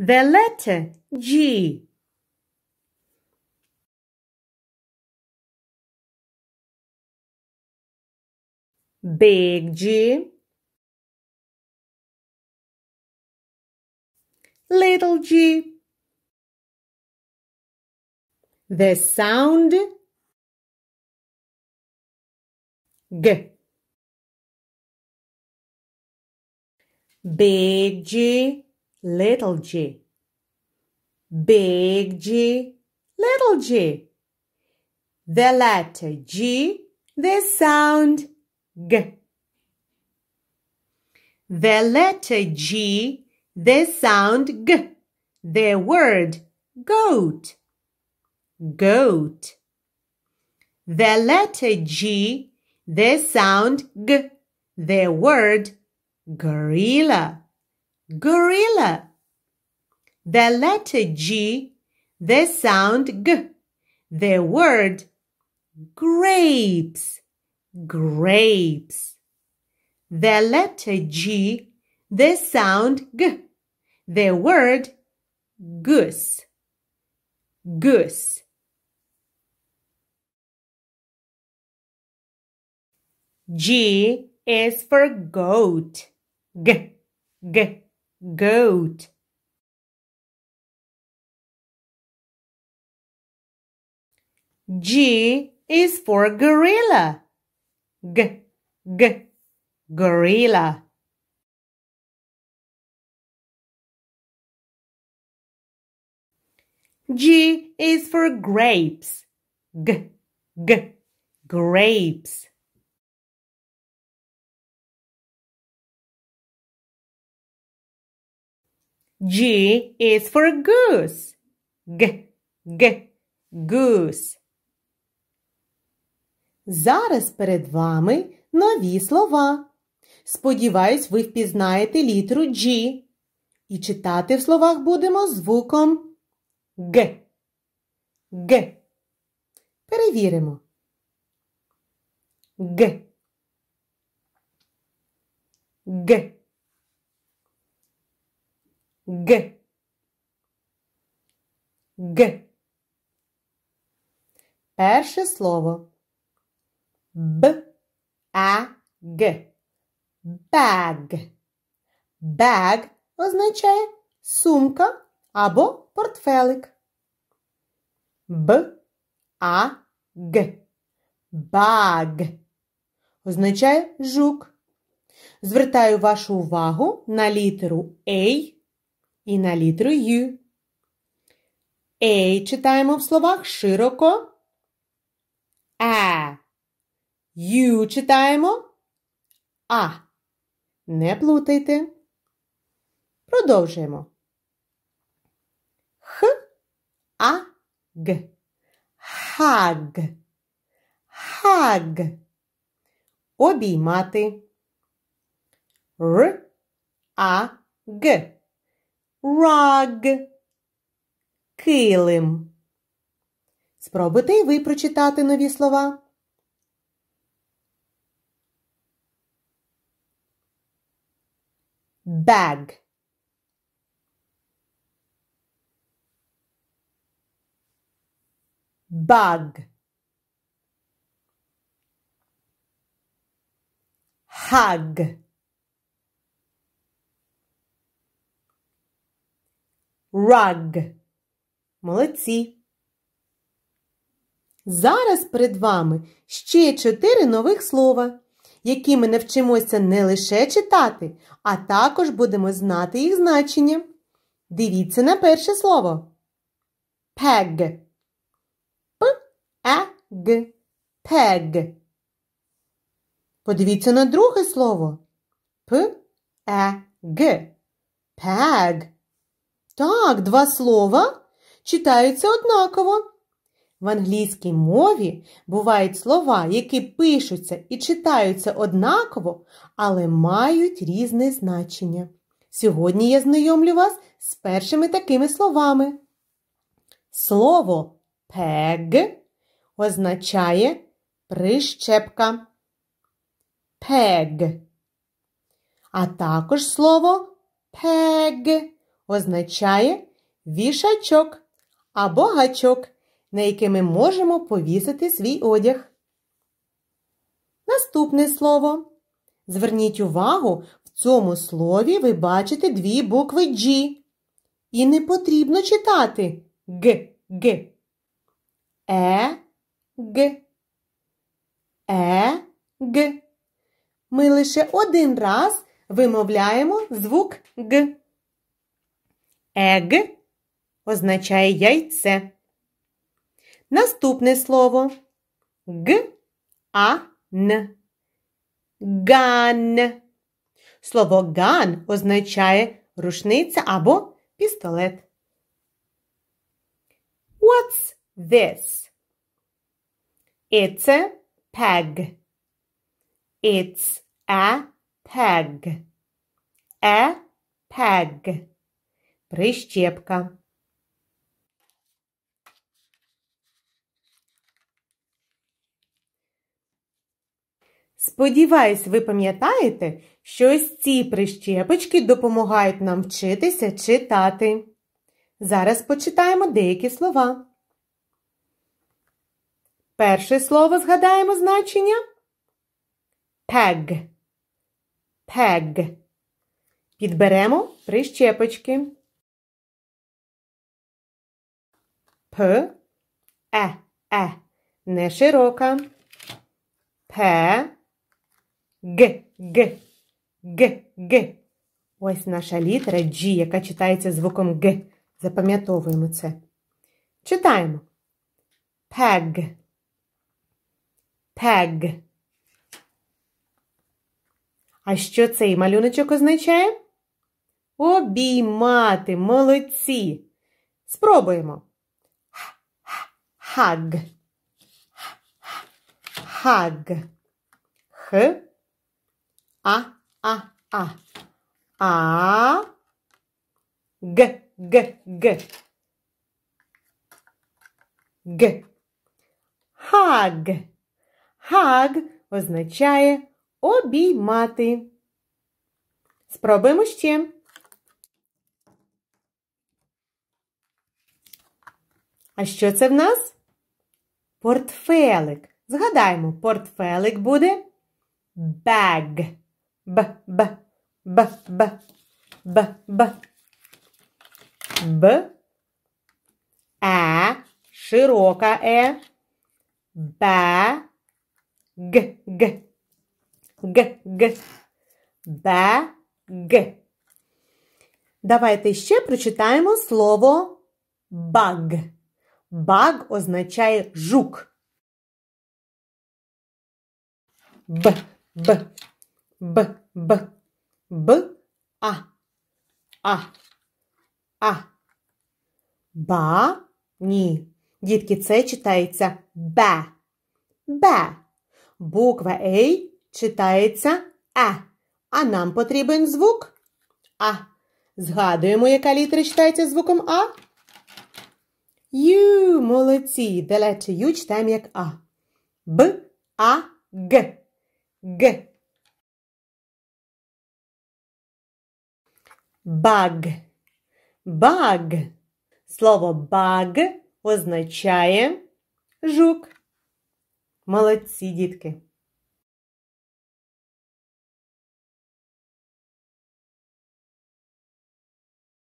The letter G. Big G. Little G. The sound G. Big G little g. Big G, little g. The letter G, the sound g. The letter G, the sound g. The word goat, goat. The letter G, the sound g. The word gorilla, gorilla. The letter G, the sound G, the word grapes, grapes. The letter G, the sound G, the word goose, goose. G is for goat. G, g goat G is for gorilla. G, g, gorilla. G is for grapes. G, g, grapes. G is for goose. G, G, goose. Зараз перед вами нові слова. Сподіваюсь, ви впізнаєте літру G. І читати в словах будемо звуком Г. Г. Перевіримо. Г. Г. Г. Г. Перше слово. Б. А. Г. Бег Bag означає сумка або портфелик. Б. А. Г. Bag. Означає жук. Звертаю вашу увагу на літеру «ей» і на літру Ю. Ей читаємо в словах широко. А. Ю читаємо А. Не плутайте. Продовжуємо. Х. А. Г. Хаг. Хаг. Обіймати. Р. А. Г rug – килим. Спробуйте і ви прочитати нові слова. Bag. Bug. Hug. rug. Молодці. Зараз перед вами ще чотири нових слова, які ми навчимося не лише читати, а також будемо знати їх значення. Дивіться на перше слово. Peg. П-е-г. Peg. Подивіться на друге слово. П-е-г. Peg. Так, два слова читаються однаково. В англійській мові бувають слова, які пишуться і читаються однаково, але мають різне значення. Сьогодні я знайомлю вас з першими такими словами. Слово пег означає прищепка. Пег, А також слово peg означає вішачок або гачок, на який ми можемо повісити свій одяг. Наступне слово. Зверніть увагу, в цьому слові ви бачите дві букви G. І не потрібно читати Г, Г. Е, Г. Е, Г. Ми лише один раз вимовляємо звук Г. Ег означає яйце. Наступне слово г а н Ган. Слово ган означає рушниця або пістолет. What's this? It's a peg. It's a peg. A peg прищепка. Сподіваюсь, ви пам'ятаєте, що ось ці прищепочки допомагають нам вчитися читати. Зараз почитаємо деякі слова. Перше слово згадаємо значення Пег. Пег. Підберемо прищепочки. П, Е, Е. Не широка. П. Г, Г, Г, Г. Ось наша літера G, яка читається звуком Г. Запам'ятовуємо це. Читаємо. Peg. Peg. А що цей малюночок означає? Обіймати, молодці! Спробуємо. Хаг. Хаг. Х. А. А. А. А. Г. Г. Г. Г. Хаг. Хаг означає обіймати. Спробуємо ще. А що це в нас? Портфелик. Згадаємо, портфелик буде bag. Б-б. Б-б. Б-б. Б. Е. Широка е. Б. Г. Г. Г. Г. Б. Г. Давайте ще прочитаємо слово баг. Баг означає жук. Б, Б, Б, Б, Б, А, А, А. Ба. Ні. Дітки, це читається Б. Б. Буква Ей читається Е. А нам потрібен звук А. Згадуємо, яка літера читається звуком А. Ю, молодці, далече ю читаємо як А. Б, А, Г. Г. Баг. Баг. Слово баг означає жук. Молодці, дітки.